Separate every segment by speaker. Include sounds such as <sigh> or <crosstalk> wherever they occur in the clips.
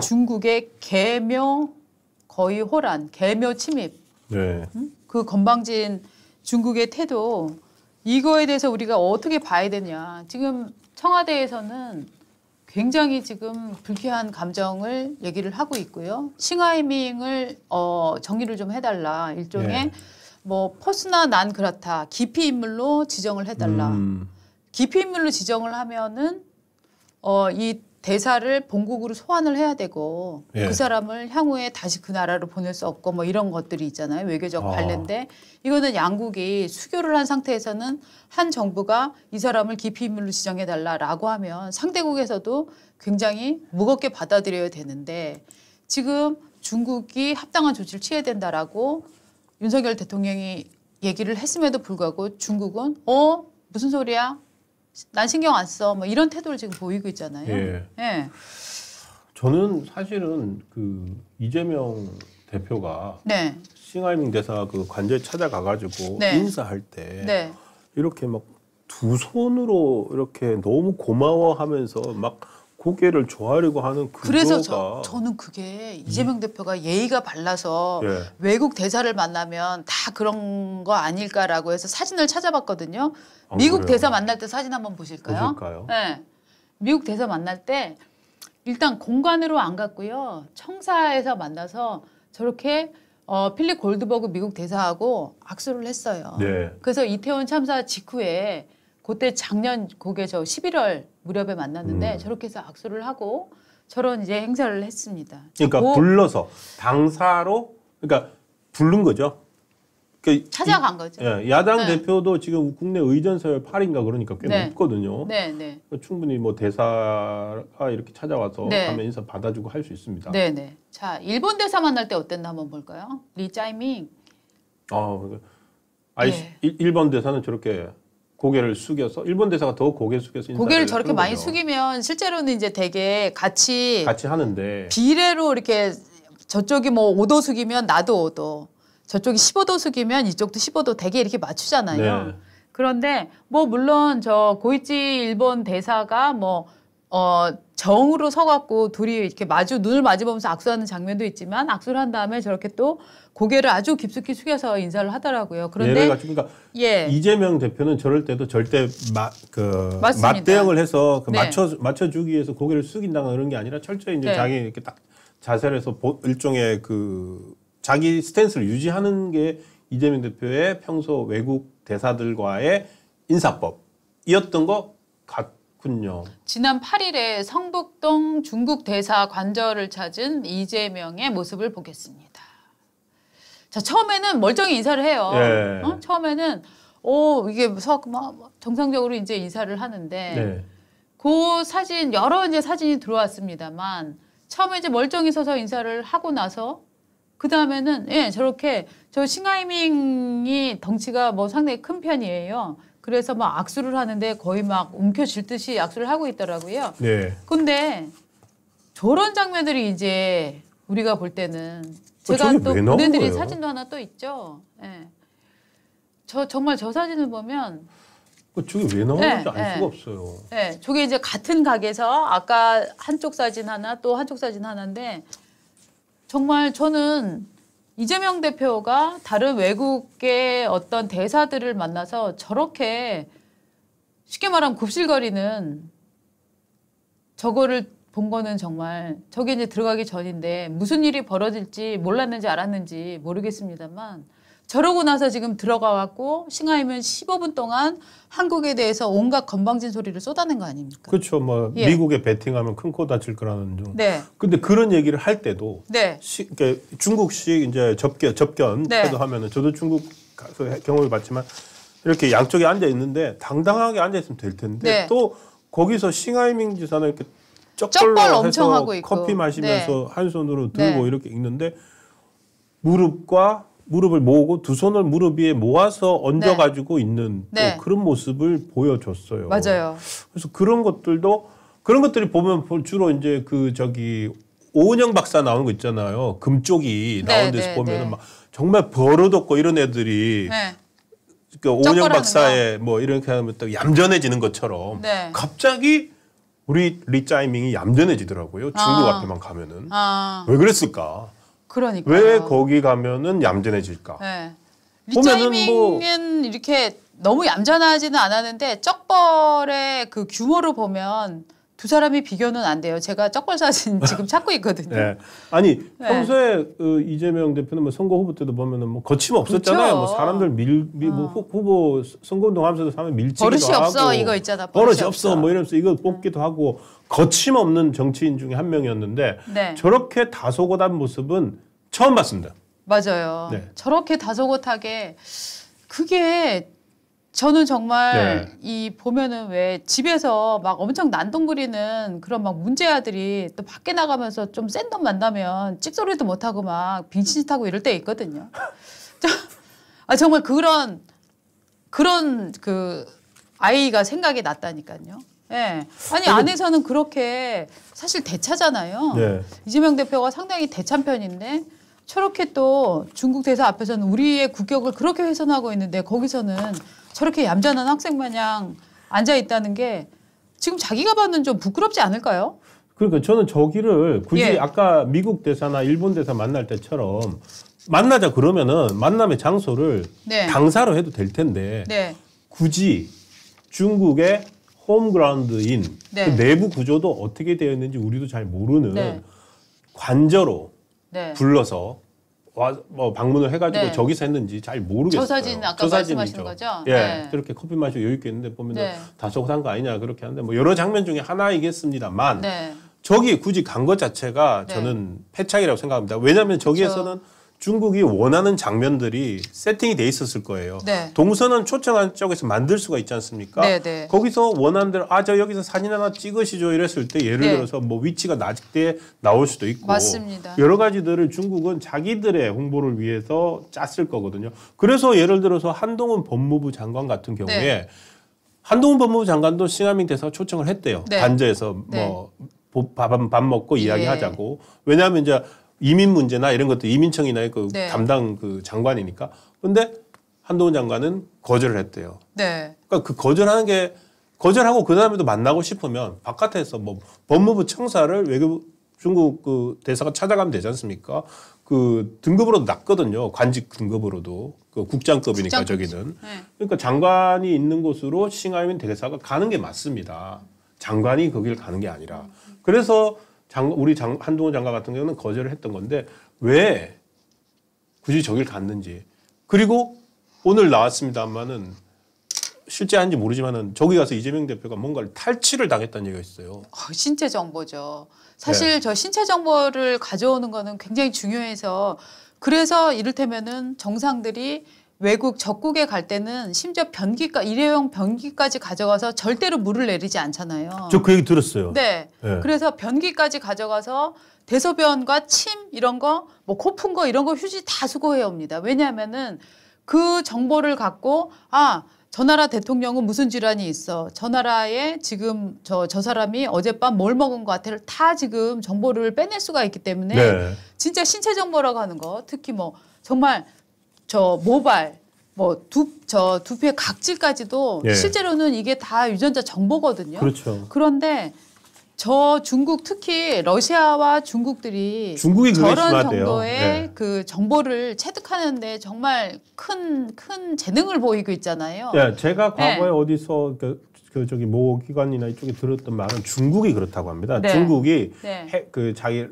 Speaker 1: 중국의 개묘 거의 호란, 개묘 침입, 네. 음? 그 건방진 중국의 태도 이거에 대해서 우리가 어떻게 봐야 되냐. 지금 청와대에서는 굉장히 지금 불쾌한 감정을 얘기를 하고 있고요. 싱하이밍을 어, 정리를 좀 해달라. 일종의 네. 뭐 포스나 난 그렇다. 기피 인물로 지정을 해달라. 음. 기피 인물로 지정을 하면은 어, 이 대사를 본국으로 소환을 해야 되고 예. 그 사람을 향후에 다시 그 나라로 보낼 수 없고 뭐 이런 것들이 있잖아요 외교적 아. 관련데 이거는 양국이 수교를 한 상태에서는 한 정부가 이 사람을 기피 인물로 지정해 달라라고 하면 상대국에서도 굉장히 무겁게 받아들여야 되는데 지금 중국이 합당한 조치를 취해야 된다라고 윤석열 대통령이 얘기를 했음에도 불구하고 중국은 어 무슨 소리야 난 신경 안 써. 뭐 이런 태도를 지금 보이고 있잖아요. 예. 예.
Speaker 2: 저는 사실은 그 이재명 대표가 네. 싱하이밍 대사 그관제에 찾아가가지고 네. 인사할 때 네. 이렇게 막 두 손으로 이렇게 너무 고마워하면서 막 고개를 좋아하려고 하는 그 그래서 저,
Speaker 1: 저는 그게 이재명 음. 대표가 예의가 발라서 예. 외국 대사를 만나면 다 그런 거 아닐까라고 해서 사진을 찾아봤거든요. 아, 미국 그래요? 대사 만날 때 사진 한번 보실까요? 보실까요? 네. 미국 대사 만날 때 일단 공간으로 안 갔고요. 청사에서 만나서 저렇게 어, 필립 골드버그 미국 대사하고 악수를 했어요. 네. 그래서 이태원 참사 직후에 그때 작년 그게 저 11월 무렵에 만났는데 음. 저렇게 해서 악수를 하고 저런 이제 행사를 했습니다. 그러니까 고...
Speaker 2: 불러서 당사로 그러니까 부른 거죠. 그러니까
Speaker 1: 찾아간 이, 거죠. 예,
Speaker 2: 야당 네. 대표도 지금 국내 의전서열 8인가 그러니까 꽤 네. 높거든요. 네, 네. 그 충분히 뭐 대사가 이렇게 찾아와서 네. 가면 인사 받아주고 할 수 있습니다. 네,
Speaker 1: 네. 자, 일본 대사 만날 때 어땠나 한번 볼까요? 리짜이밍.
Speaker 2: 아, 그 아이 네. 예. 일본 대사는 저렇게 고개를 숙여서 일본 대사가 더 고개 숙여서 고개를 저렇게 많이 거죠.
Speaker 1: 숙이면 실제로는 이제 되게 같이 같이
Speaker 2: 하는데
Speaker 1: 비례로 이렇게 저쪽이 뭐 5도 숙이면 나도 5도 저쪽이 15도 숙이면 이쪽도 15도 되게 이렇게 맞추잖아요. 네. 그런데 뭐 물론 저 고이치 일본 대사가 뭐 어, 정으로 서갖고 둘이 이렇게 마주, 눈을 마주보면서 악수하는 장면도 있지만 악수를 한 다음에 저렇게 또 고개를 아주 깊숙이 숙여서 인사를 하더라고요. 그런데. 그러니까 예.
Speaker 2: 이재명 대표는 저럴 때도 절대 마, 그맞대응을 해서 그 네. 맞춰, 맞춰주기 위해서 고개를 숙인다거나 그런 게 아니라 철저히 이제 네. 자기 이렇게 딱 자세를 해서 보, 일종의 그 자기 스탠스를 유지하는 게 이재명 대표의 평소 외국 대사들과의 인사법이었던 것 같아요. 그렇군요.
Speaker 1: 지난 8일에 성북동 중국 대사 관절을 찾은 이재명의 모습을 보겠습니다. 자 처음에는 멀쩡히 인사를 해요. 예. 어? 처음에는 오 이게 막 뭐, 뭐, 정상적으로 이제 인사를 하는데 네. 그 사진 여러 이제 사진이 들어왔습니다만 처음에 이제 멀쩡히 서서 인사를 하고 나서 그 다음에는 예 저렇게 저 싱하이밍이 덩치가 뭐 상당히 큰 편이에요. 그래서 막 악수를 하는데 거의 막움켜질 듯이 악수를 하고 있더라고요. 네. 근데 저런 장면들이 이제 우리가 볼 때는 어, 제가 또 보내드린 사진도 하나 또 있죠. 예. 저 정말 저 사진을 보면
Speaker 2: 그 저게 왜 나오는지 네, 알 수가 네. 없어요.
Speaker 1: 네, 저게 이제 같은 각에서 아까 한쪽 사진 하나 또 한쪽 사진 하나인데 정말 저는 이재명 대표가 다른 외국의 어떤 대사들을 만나서 저렇게 쉽게 말하면 굽실거리는 저거를 본 거는 정말 저게 이제 들어가기 전인데 무슨 일이 벌어질지 몰랐는지 알았는지 모르겠습니다만 저러고 나서 지금 들어가 왔고 싱하이면 15분 동안 한국에 대해서 온갖 건방진 소리를 쏟아낸 거 아닙니까?
Speaker 2: 그렇죠. 뭐 예. 미국에 베팅하면 큰 코 다칠 거라는 좀. 네. 근데 그런 얘기를 할 때도 네. 시, 그러니까 중국식 이제 접견 접견 네. 하면은 저도 중국 가서 경험을 봤지만 이렇게 양쪽에 앉아 있는데 당당하게 앉아 있으면 될 텐데 네. 또 거기서 싱하이밍 지사는 이렇게 쩍벌 엄청 하고 있고 커피 마시면서 네. 한 손으로 네. 들고 이렇게 읽는데 무릎과 무릎을 모으고 두 손을 무릎 위에 모아서 얹어 가지고 네. 있는 네. 그런 모습을 보여줬어요. 맞아요. 그래서 그런 것들도 그런 것들이 보면 주로 이제 그 저기 오은영 박사 나오는 거 있잖아요. 금쪽이 나온 네, 데서 네, 보면은 네. 막 정말 버릇없고 이런 애들이 네. 그 오은영 박사의 거. 뭐 이렇게 하면 또 얌전해지는 것처럼 갑자기 우리 리짜이밍이 얌전해지더라고요. 중국 아. 앞에만 가면은 아. 왜 그랬을까? 그러니까 왜 거기 가면은 얌전해질까? 네. 뭐 리타이밍은
Speaker 1: 뭐... 이렇게 너무 얌전하지는 않았는데 쩍벌의 그 규모를 보면 두 사람이 비교는 안 돼요. 제가 쩍벌 사진 <laughs> 지금 찾고 있거든요. 네.
Speaker 2: 아니 네. 평소에 네. 이재명 대표는 뭐 선거 후보 때도 보면은 뭐 거침 없었잖아요. 그렇죠. 뭐 사람들 밀, 밀 어. 후보 선거 운동하면서도 사람 밀치기도 버릇이 하고 없어 이거 있잖아. 버릇이, 버릇이 없어. 없어 뭐 이러면서 이거 뽑기도 음. 하고 거침 없는 정치인 중에 한 명이었는데 네. 저렇게 다소곳한 모습은 처음 봤습니다.
Speaker 1: 맞아요. 네. 저렇게 다소곳하게 그게 저는 정말 네. 이 보면은 왜 집에서 막 엄청 난동거리는 그런 막 문제아들이 또 밖에 나가면서 좀센놈 만나면 찍소리도 못하고 막빈신짓하고 이럴 때 있거든요. <laughs> 아 정말 그런 그런 그 아이가 생각이 났다니까요. 예. 네. 아니 안에서는 그렇게 사실 대차잖아요. 네. 이재명 대표가 상당히 대찬 편인데 저렇게 또 중국 대사 앞에서는 우리의 국격을 그렇게 훼손하고 있는데 거기서는 저렇게 얌전한 학생 마냥 앉아 있다는 게 지금 자기가 받는 좀 부끄럽지 않을까요?
Speaker 2: 그러니까 저는 저기를 굳이 예. 아까 미국 대사나 일본 대사 만날 때처럼 만나자 그러면은 만남의 장소를 네. 당사로 해도 될 텐데 네. 굳이 중국의 홈그라운드인 네. 그 내부 구조도 어떻게 되어 있는지 우리도 잘 모르는 네. 관저로 네. 불러서 와, 뭐 방문을 해가지고 네. 저기서 했는지 잘 모르겠어요. 저 사진 아까 말씀하신
Speaker 1: 거죠? 예, 네.
Speaker 2: 이렇게 커피 마시고 여유 있게 했는데 보면 네. 다 저거 산거 아니냐 그렇게 하는데 뭐 여러 장면 중에 하나이겠습니다만 네. 저기 굳이 간 것 자체가 네. 저는 패착이라고 생각합니다. 왜냐하면 저기에서는 저... 그렇죠. 중국이 원하는 장면들이 세팅이 돼 있었을 거예요. 네. 동선은 초청한 쪽에서 만들 수가 있지 않습니까? 네, 네. 거기서 원하는 대로 아 저 여기서 사진 하나 찍으시죠 이랬을 때 예를 네. 들어서 뭐 위치가 낮을때 나올 수도 있고 맞습니다. 여러 가지들을 중국은 자기들의 홍보를 위해서 짰을 거거든요. 그래서 예를 들어서 한동훈 법무부 장관 같은 경우에 네. 한동훈 법무부 장관도 싱하민 대사 초청을 했대요. 관저에서 네. 뭐 밥, 밥 먹고 예. 이야기하자고. 왜냐하면 이제 이민 문제나 이런 것도 이민청이나 그 네. 담당 그 장관이니까. 그런데 한동훈 장관은 거절을 했대요. 네. 그러니까 그 거절하는 게 거절하고 그 다음에도 만나고 싶으면 바깥에서 뭐 법무부 청사를 외교 부 중국 그 대사가 찾아가면 되지 않습니까? 그 등급으로도 낮거든요. 관직 등급으로도 그 국장급이니까 국장 저기는. 네. 그러니까 장관이 있는 곳으로 싱하이민 대사가 가는 게 맞습니다. 장관이 거길 가는 게 아니라. 그래서 장, 우리 장, 한동훈 장관 같은 경우는 거절을 했던 건데 왜 굳이 저길 갔는지 그리고 오늘 나왔습니다만은 실제 한지 모르지만은 저기 가서 이재명 대표가 뭔가를 탈취를 당했다는 얘기가 있어요.
Speaker 1: 어, 신체 정보죠. 사실 네. 저 신체 정보를 가져오는 거는 굉장히 중요해서 그래서 이를테면은 정상들이 외국 적국에 갈 때는 심지어 변기까 일회용 변기까지 가져가서 절대로 물을 내리지 않잖아요. 저
Speaker 2: 그 얘기 들었어요.
Speaker 1: 네. 네. 그래서 변기까지 가져가서 대소변과 침 이런 거뭐 코푼 거 이런 거 휴지 다 수거해 옵니다. 왜냐하면은 그 정보를 갖고 아저 나라 대통령은 무슨 질환이 있어. 저 나라에 지금 저, 저 사람이 어젯밤 뭘 먹은 것 같아를 다 지금 정보를 빼낼 수가 있기 때문에 네. 진짜 신체 정보라고 하는 거 특히 뭐 정말 저 모발 뭐 두 저 두피의 각질까지도 예. 실제로는 이게 다 유전자 정보거든요. 그렇죠. 그런데 저 중국 특히 러시아와 중국들이 중국이 저런 정도의 네. 그 정보를 체득하는데 정말 큰큰 큰 재능을 보이고 있잖아요. 예,
Speaker 2: 제가 네. 과거에 네. 어디서 그, 그 저기 모 기관이나 이쪽에 들었던 말은 중국이 그렇다고 합니다. 네. 중국이 네. 해, 그 자기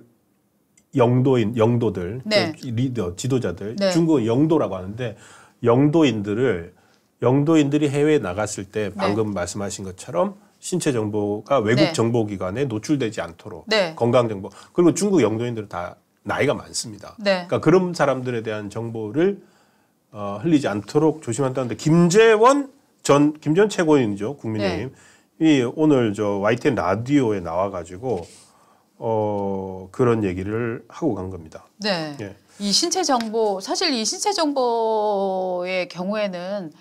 Speaker 2: 영도인 영도들 네. 그 리더 지도자들 네. 중국은 영도라고 하는데 영도인들을 영도인들이 해외에 나갔을 때 네. 방금 말씀하신 것처럼 신체 정보가 외국 네. 정보 기관에 노출되지 않도록 네. 건강 정보 그리고 중국 영도인들은 다 나이가 많습니다. 그러니까 그런 사람들에 대한 정보를 어, 흘리지 않도록 조심한다는데 김재원 전 김재원 최고위원이죠 국민의힘 이 오늘 저 YTN 라디오에 나와가지고 어, 그런 얘기를 하고 간 겁니다. 네. 예.
Speaker 1: 이 신체 정보 사실 이 신체 정보의 경우에는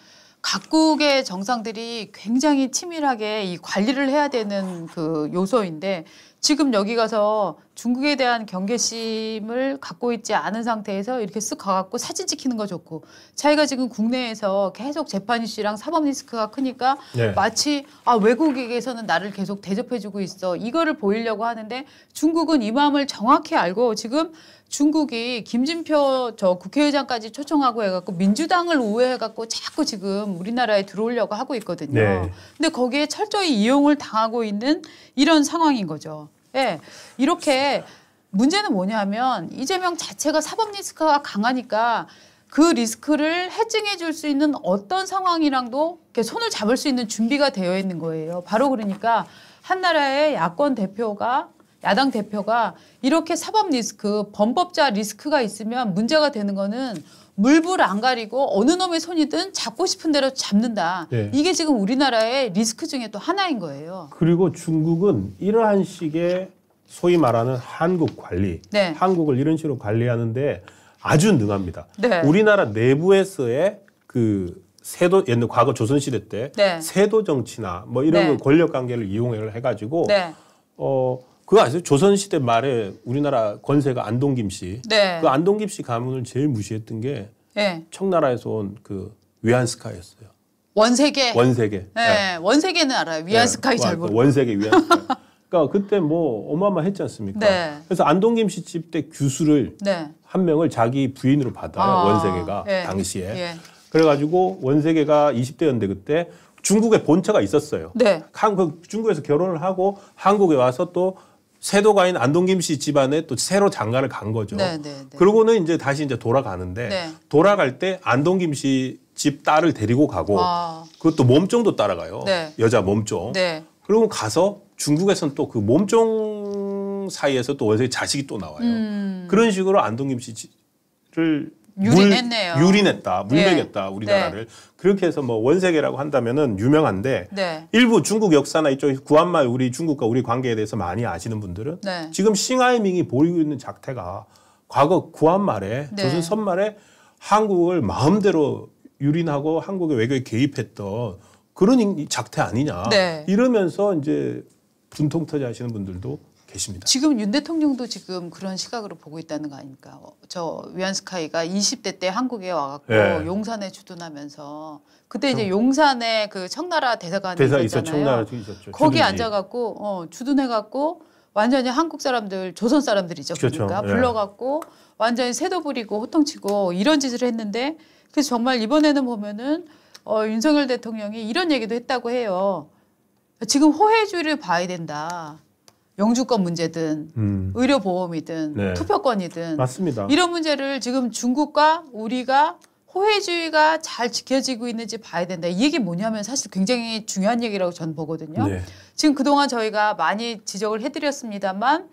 Speaker 1: 각국의 정상들이 굉장히 치밀하게 이 관리를 해야 되는 그 요소인데 지금 여기 가서 중국에 대한 경계심을 갖고 있지 않은 상태에서 이렇게 쓱 가갖고 사진 찍히는 거 좋고 차이가 지금 국내에서 계속 재판 이슈랑 사법 리스크가 크니까 네. 마치 아 외국에서는 나를 계속 대접해주고 있어 이거를 보이려고 하는데 중국은 이 마음을 정확히 알고 지금 중국이 김진표 저 국회의장까지 초청하고 해갖고 민주당을 우회해갖고 자꾸 지금 우리나라에 들어오려고 하고 있거든요. 네. 근데 거기에 철저히 이용을 당하고 있는 이런 상황인 거죠. 예, 이렇게 문제는 뭐냐면 이재명 자체가 사법 리스크가 강하니까 그 리스크를 해증해 줄 수 있는 어떤 상황이랑도 이렇게 손을 잡을 수 있는 준비가 되어 있는 거예요. 바로 그러니까 한 나라의 야권 대표가 야당 대표가 이렇게 사법 리스크, 범법자 리스크가 있으면 문제가 되는 거는 물불 안 가리고 어느 놈의 손이든 잡고 싶은 대로 잡는다. 네. 이게 지금 우리나라의 리스크 중에 또 하나인 거예요.
Speaker 2: 그리고 중국은 이러한 식의 소위 말하는 한국 관리, 네. 한국을 이런 식으로 관리하는데 아주 능합니다.
Speaker 1: 네. 우리나라
Speaker 2: 내부에서의 그 세도 옛날 과거 조선 시대 때 네. 세도 정치나 뭐 이런 네. 권력 관계를 이용해 해가지고 네. 어. 그거 아세요? 조선시대 말에 우리나라 권세가 안동김 씨. 네. 그 안동김 씨 가문을 제일 무시했던 게 네. 청나라에서 온 그 위안스카였어요.
Speaker 1: 원세계. 원세계. 네. 네. 원세계는 알아요. 예. 위안스카이 잘 모르고.
Speaker 2: 원세계 위안스카이. 그러니까 그때 뭐 어마어마했지 않습니까? 네. 그래서 안동김 씨집 때 규수를 네. 한 명을 자기 부인으로 받아요. 아, 원세계가 당시에. 그래가지고 원세계가 2 0대 연대 그때 중국에 본처가 있었어요. 네. 한국 중국에서 결혼을 하고 한국에 와서 또 세도가인 안동김 씨 집안에 또 새로 장가를 간 거죠. 네, 네, 네. 그러고는 이제 다시 이제 돌아가는데 네. 돌아갈 때 안동김 씨집 딸을 데리고 가고 아. 그것도 몸종도 따라가요. 네. 여자 몸종. 네. 그리고 가서 중국에서는 또그 몸종 사이에서 또 원래 자식이 또 나와요. 음. 그런 식으로 안동김 씨를 유린했네요. 물, 유린했다, 예. 물맥였다 네. 우리나라를 네. 그렇게 해서 뭐 원세계라고 한다면은 유명한데 네. 일부 중국 역사나 이쪽 구한말 우리 중국과 우리 관계에 대해서 많이 아시는 분들은 네. 지금 싱하이밍이 보이고 있는 작태가 과거 구한말에 네. 조선 선말에 한국을 마음대로 유린하고 한국의 외교에 개입했던 그런 작태 아니냐 네. 이러면서 이제 분통 터지 하시는 분들도 계십니다.
Speaker 1: 지금 윤 대통령도 지금 그런 시각으로 보고 있다는 거 아닙니까? 어, 저 위안스카이가 20대 때 한국에 와갖고 네. 용산에 주둔하면서 그때 이제 용산에 그 청나라 대사관이 대사 있었잖아요. 있었죠. 거기 앉아갖고 어, 주둔해갖고 완전히 한국 사람들 조선 사람들이죠. 그러니까 그렇죠. 그러니까 불러갖고 완전히 새도 부리고 호통치고 이런 짓을 했는데 그래서 정말 이번에는 보면은 어, 윤석열 대통령이 이런 얘기도 했다고 해요. 지금 호혜주의를 봐야 된다. 영주권 문제든 음. 의료 보험이든 네. 투표권이든 맞습니다. 이런 문제를 지금 중국과 우리가 호혜주의가 잘 지켜지고 있는지 봐야 된다. 이 얘기 뭐냐면 사실 굉장히 중요한 얘기라고 저는 보거든요. 네. 지금 그동안 저희가 많이 지적을 해드렸습니다만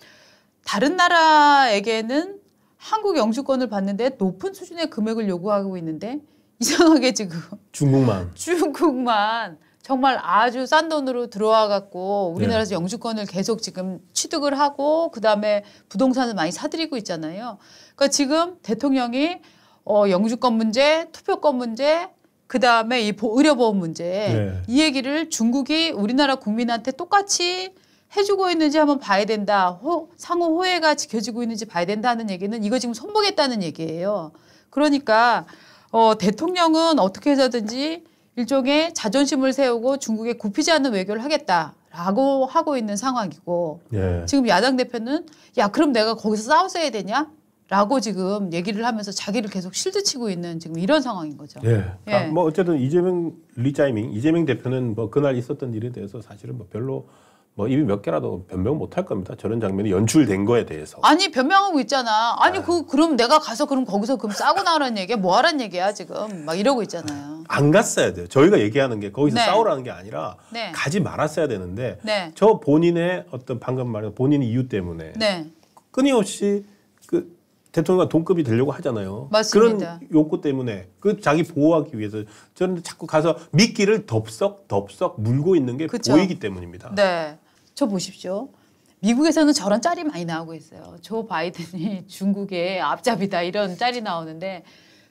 Speaker 1: 다른 나라에게는 한국 영주권을 받는데 높은 수준의 금액을 요구하고 있는데 이상하게 지금 중국만 <laughs> 중국만 정말 아주 싼 돈으로 들어와 갖고 우리나라에서 네. 영주권을 계속 지금 취득을 하고 그다음에 부동산을 많이 사들이고 있잖아요. 그러니까 지금 대통령이 어 영주권 문제, 투표권 문제, 그다음에 이 의료보험 문제 네. 이 얘기를 중국이 우리나라 국민한테 똑같이 해주고 있는지 한번 봐야 된다. 호, 상호 호혜가 지켜지고 있는지 봐야 된다는 얘기는 이거 지금 손보겠다는 얘기예요. 그러니까 어 대통령은 어떻게 해서든지 일종의 자존심을 세우고 중국에 굽히지 않는 외교를 하겠다라고 하고 있는 상황이고 예. 지금 야당 대표는 야 그럼 내가 거기서 싸웠어야 되냐? 라고 지금 얘기를 하면서 자기를 계속 실드치고 있는 지금 이런 상황인 거죠. 예. 예. 아,
Speaker 2: 뭐 어쨌든 이재명 리자이밍 이재명 대표는 뭐 그날 있었던 일에 대해서 사실은 뭐 별로 뭐 이미 몇 개라도 변명 못 할 겁니다. 저런 장면이 연출된 거에 대해서.
Speaker 1: 아니 변명하고 있잖아. 아니 네. 그 그럼 내가 가서 그럼 거기서 그럼 싸고 나라는 얘기야? 뭐 하란 얘기야 지금? 막 이러고 있잖아요.
Speaker 2: 안 갔어야 돼요. 저희가 얘기하는 게 거기서 네. 싸우라는 게 아니라 네. 가지 말았어야 되는데 네. 저 본인의 어떤 방금 말한 본인 이유 때문에 네. 끊임없이 그 대통령과 동급이 되려고 하잖아요. 맞습니다. 그런 욕구 때문에 그 자기 보호하기 위해서 저는 자꾸 가서 미끼를 덥석 덥석 물고 있는 게 그쵸? 보이기 때문입니다.
Speaker 1: 네. 저 보십시오. 미국에서는 저런 짤이 많이 나오고 있어요. 조 바이든이 <laughs> 중국의 앞잡이다 이런 짤이 나오는데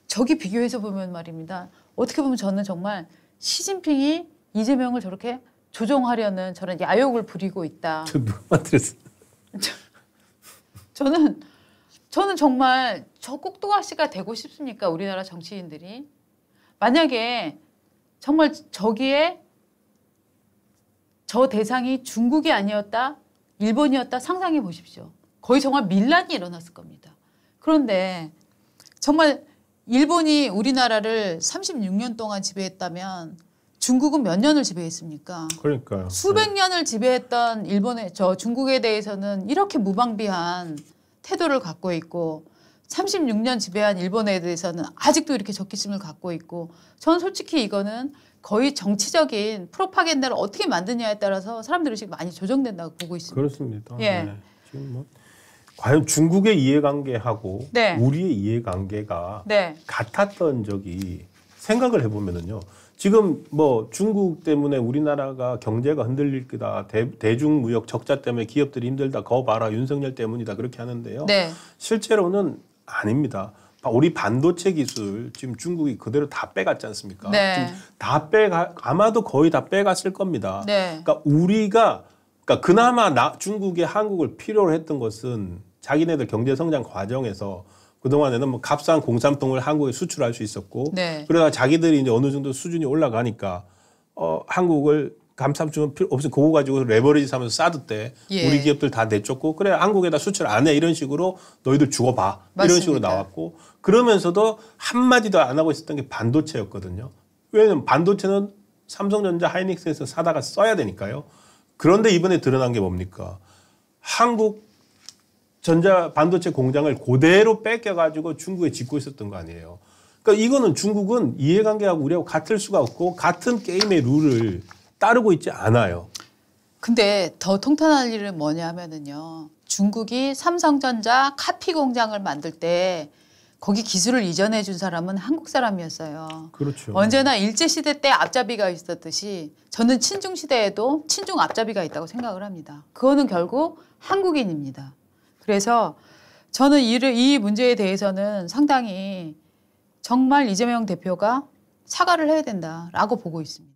Speaker 1: 저기 비교해서 보면 말입니다. 어떻게 보면 저는 정말 시진핑이 이재명을 저렇게 조종하려는 저런 야욕을 부리고 있다. <laughs> 저
Speaker 2: 누가 만들었어? <laughs>
Speaker 1: 저는 저는 정말 저 꼭두가 씨가 되고 싶습니까? 우리나라 정치인들이 만약에 정말 저기에 저 대상이 중국이 아니었다, 일본이었다 상상해 보십시오. 거의 정말 밀란이 일어났을 겁니다. 그런데 정말 일본이 우리나라를 36년 동안 지배했다면 중국은 몇 년을 지배했습니까?
Speaker 2: 그러니까요. 수백
Speaker 1: 네. 년을 지배했던 일본의저 중국에 대해서는 이렇게 무방비한 태도를 갖고 있고 36년 지배한 일본에 대해서는 아직도 이렇게 적기심을 갖고 있고 저는 솔직히 이거는 거의 정치적인 프로파겐다를 어떻게 만드냐에 따라서 사람들 의식이 많이 조정된다고 보고 있습니다.
Speaker 2: 그렇습니다. 예. 네. 지금 뭐 과연 중국의 이해관계하고 네. 우리의 이해관계가 네. 같았던 적이 생각을 해보면은요. 지금 뭐 중국 때문에 우리나라가 경제가 흔들릴 거다. 대, 중무역 적자 때문에 기업들이 힘들다. 거 봐라. 윤석열 때문이다. 그렇게 하는데요. 네. 실제로는 아닙니다. 아, 우리 반도체 기술 지금 중국이 그대로 다 빼갔지 않습니까? 네. 다 빼가 아마도 거의 다 빼갔을 겁니다. 네. 그러니까 우리가 그러니까 그나마 나, 중국이 한국을 필요로 했던 것은 자기네들 경제 성장 과정에서 그동안에는 뭐 값싼 공산품을 한국에 수출할 수 있었고 네. 그러다 자기들이 이제 어느 정도 수준이 올라가니까 어 한국을 감삼추는 필요 없어 그거 가지고 레버리지 사면서싸듯때 예. 우리 기업들 다 내쫓고 그래 한국에다 수출 안 해 이런 식으로 너희들 죽어봐 맞습니다. 이런 식으로 나왔고 그러면서도 한마디도 안 하고 있었던 게 반도체였거든요 왜냐면 반도체는 삼성전자 하이닉스에서 사다가 써야 되니까요 그런데 이번에 드러난 게 뭡니까 한국 전자 반도체 공장을 그대로 뺏겨가지고 중국에 짓고 있었던 거 아니에요 그러니까 이거는 중국은 이해관계하고 우리하고 같을 수가 없고 같은 게임의 룰을 따르고 있지 않아요.
Speaker 1: 근데 더 통탄할 일은 뭐냐면은요. 중국이 삼성전자 카피 공장을 만들 때 거기 기술을 이전해 준 사람은 한국 사람이었어요. 그렇죠. 언제나 일제 시대 때 앞잡이가 있었듯이 저는 친중 시대에도 친중 앞잡이가 있다고 생각을 합니다. 그거는 결국 한국인입니다. 그래서 저는 이를 이 문제에 대해서는 상당히 정말 이재명 대표가 사과를 해야 된다라고 보고 있습니다.